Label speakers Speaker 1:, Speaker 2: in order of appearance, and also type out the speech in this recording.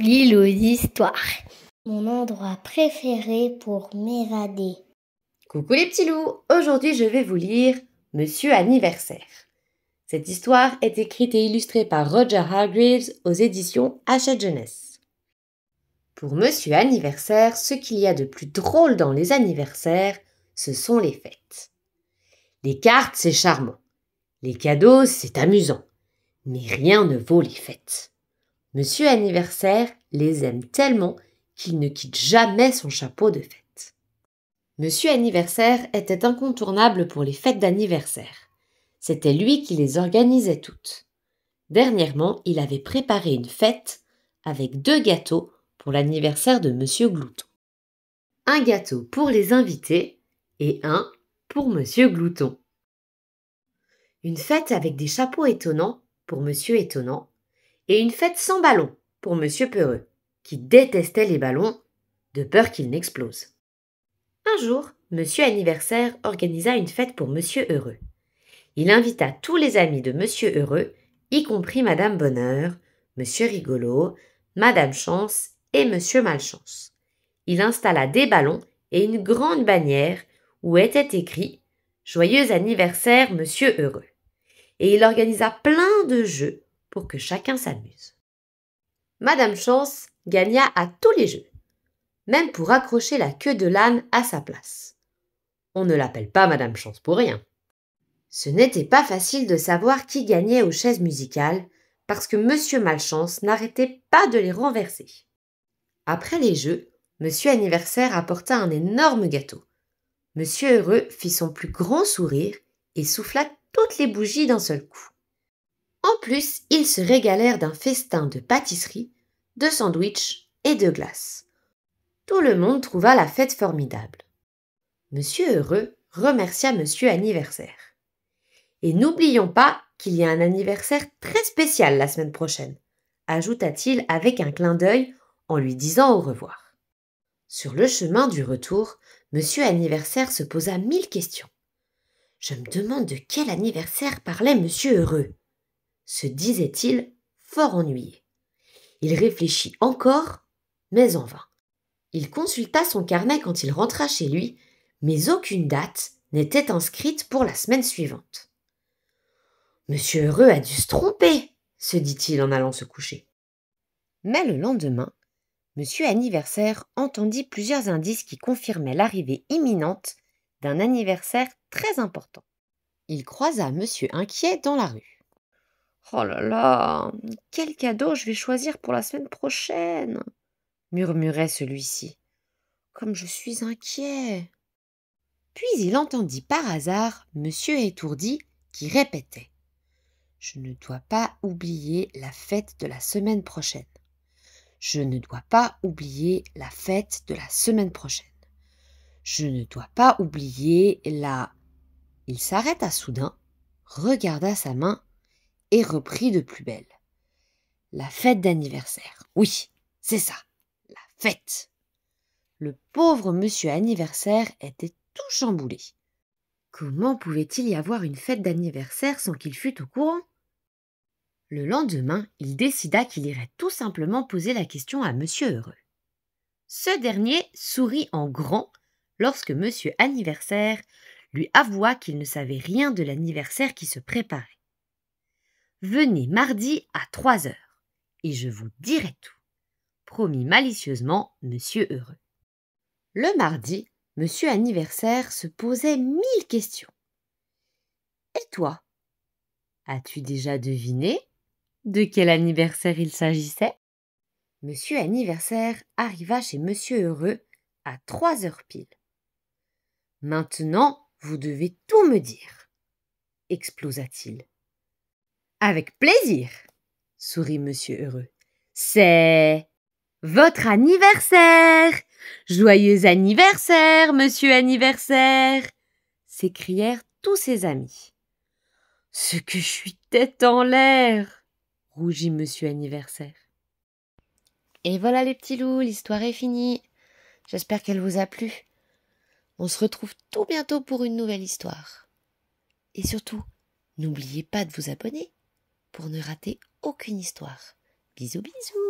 Speaker 1: l'île aux Mon endroit préféré pour m'évader. Coucou les petits loups, aujourd'hui je vais vous lire Monsieur Anniversaire. Cette histoire est écrite et illustrée par Roger Hargreaves aux éditions Hachette Jeunesse. Pour Monsieur Anniversaire, ce qu'il y a de plus drôle dans les anniversaires, ce sont les fêtes. Les cartes, c'est charmant. Les cadeaux, c'est amusant. Mais rien ne vaut les fêtes. Monsieur Anniversaire les aime tellement qu'il ne quitte jamais son chapeau de fête. Monsieur Anniversaire était incontournable pour les fêtes d'anniversaire. C'était lui qui les organisait toutes. Dernièrement, il avait préparé une fête avec deux gâteaux pour l'anniversaire de Monsieur Glouton. Un gâteau pour les invités et un pour Monsieur Glouton. Une fête avec des chapeaux étonnants pour Monsieur Étonnant et une fête sans ballon pour Monsieur Peureux, qui détestait les ballons, de peur qu'ils n'explosent. Un jour, Monsieur Anniversaire organisa une fête pour Monsieur Heureux. Il invita tous les amis de Monsieur Heureux, y compris Madame Bonheur, Monsieur Rigolo, Madame Chance et Monsieur Malchance. Il installa des ballons et une grande bannière où était écrit Joyeux anniversaire, Monsieur Heureux. Et il organisa plein de jeux pour que chacun s'amuse. Madame Chance gagna à tous les jeux, même pour accrocher la queue de l'âne à sa place. On ne l'appelle pas Madame Chance pour rien. Ce n'était pas facile de savoir qui gagnait aux chaises musicales, parce que Monsieur Malchance n'arrêtait pas de les renverser. Après les jeux, Monsieur Anniversaire apporta un énorme gâteau. Monsieur Heureux fit son plus grand sourire et souffla toutes les bougies d'un seul coup. En plus, ils se régalèrent d'un festin de pâtisseries, de sandwichs et de glaces. Tout le monde trouva la fête formidable. Monsieur Heureux remercia Monsieur Anniversaire. Et n'oublions pas qu'il y a un anniversaire très spécial la semaine prochaine, ajouta-t-il avec un clin d'œil en lui disant au revoir. Sur le chemin du retour, Monsieur Anniversaire se posa mille questions. Je me demande de quel anniversaire parlait Monsieur Heureux se disait-il, fort ennuyé. Il réfléchit encore, mais en vain. Il consulta son carnet quand il rentra chez lui, mais aucune date n'était inscrite pour la semaine suivante. Monsieur Heureux a dû se tromper, se dit-il en allant se coucher. Mais le lendemain, Monsieur Anniversaire entendit plusieurs indices qui confirmaient l'arrivée imminente d'un anniversaire très important. Il croisa Monsieur Inquiet dans la rue. Oh là là, quel cadeau je vais choisir pour la semaine prochaine murmurait celui-ci. Comme je suis inquiet. Puis il entendit par hasard Monsieur Étourdi qui répétait Je ne dois pas oublier la fête de la semaine prochaine. Je ne dois pas oublier la fête de la semaine prochaine. Je ne dois pas oublier la. Il s'arrêta soudain, regarda sa main et reprit de plus belle. La fête d'anniversaire. Oui, c'est ça, la fête. Le pauvre monsieur anniversaire était tout chamboulé. Comment pouvait-il y avoir une fête d'anniversaire sans qu'il fût au courant Le lendemain, il décida qu'il irait tout simplement poser la question à monsieur Heureux. Ce dernier sourit en grand lorsque monsieur anniversaire lui avoua qu'il ne savait rien de l'anniversaire qui se préparait. Venez mardi à 3 heures et je vous dirai tout. Promit malicieusement Monsieur Heureux. Le mardi, Monsieur Anniversaire se posait mille questions. Et toi As-tu déjà deviné de quel anniversaire il s'agissait Monsieur Anniversaire arriva chez Monsieur Heureux à trois heures pile. Maintenant, vous devez tout me dire, explosa-t-il. Avec plaisir, sourit Monsieur Heureux. C'est votre anniversaire. Joyeux anniversaire, Monsieur Anniversaire. s'écrièrent tous ses amis. Ce que je suis tête en l'air. rougit Monsieur Anniversaire. Et voilà les petits loups, l'histoire est finie. J'espère qu'elle vous a plu. On se retrouve tout bientôt pour une nouvelle histoire. Et surtout, n'oubliez pas de vous abonner pour ne rater aucune histoire. Bisous bisous